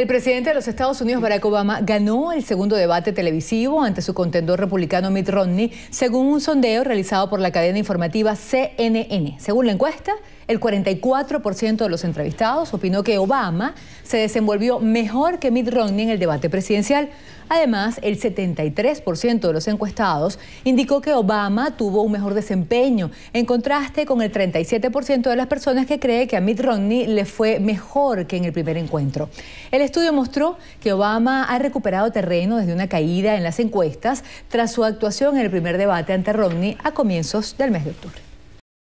El presidente de los Estados Unidos, Barack Obama, ganó el segundo debate televisivo ante su contendor republicano Mitt Romney, según un sondeo realizado por la cadena informativa CNN. Según la encuesta, el 44% de los entrevistados opinó que Obama se desenvolvió mejor que Mitt Romney en el debate presidencial. Además, el 73% de los encuestados indicó que Obama tuvo un mejor desempeño, en contraste con el 37% de las personas que cree que a Mitt Romney le fue mejor que en el primer encuentro estudio mostró que Obama ha recuperado terreno desde una caída en las encuestas tras su actuación en el primer debate ante Romney a comienzos del mes de octubre.